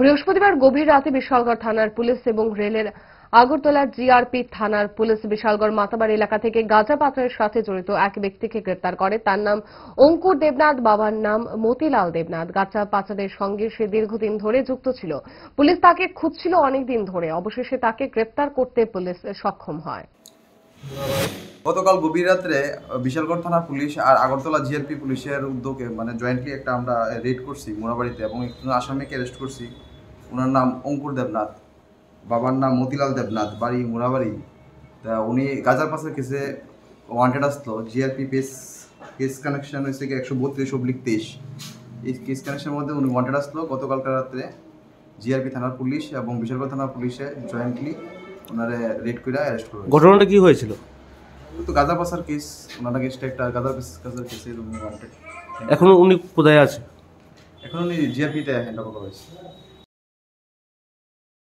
বৃহস্পতিবার গভীর রাতে বিশালগড় থানার পুলিশ এবং রেলের আগরতলা জিআরপি থানার পুলিশ বিশালগড় মাতাবার এলাকা থেকে গাঁজা পাচারের সাথে জড়িত এক ব্যক্তিকে গ্রেপ্তার করে তার নাম অঙ্কুর দেবনাথ বাবার নাম মতিলাল দেবনাথ গাঁজা পাচারের সঙ্গে সে দীর্ঘদিন ধরে যুক্ত ছিল পুলিশ তাকে খুঁজছিল অনেকদিন ধরে অবশেষে তাকে গ্রেপ্তার করতে পুলিশ সক্ষম হয় গতকাল গভীর রাত্রে বিশালগড় থানা পুলিশ আর আগরতলা জিআরপি পুলিশের উদ্যোগে মানে জয়েন্টলি একটা আমরা রেড করছি মোনাবাড়িতে এবং একজন আসামিকে অ্যারেস্ট করছি ওনার নাম অঙ্কুর দেবনাথ বাবার নাম মতিলাল দেবনাথ বাড়ি মোনাবাড়ি তা উনি গাজার পাশের কেসে ওয়ান্টেড আসলো জিআরপি পেস কেস কানেকশন হয়েছে কি একশো বত্রিশ অব্লিক তেইশ এই কেস কানেকশনের মধ্যে উনি ওয়ান্টেড আসলো গতকালকার রাত্রে জিআরপি থানার পুলিশ এবং বিশালগড় থানার পুলিশে জয়েন্টলি ওনারে রেড করে অ্যারেস্ট করে ঘটনাটা কী হয়েছিল তো গাঁজা পাসার কেস ওনার আগেস্টে একটা গাঁজা গাঁজার কেসে এখন উনি কোথায় আছে এখন উনি জিআরপিতে হ্যান্ড ওভার করেছে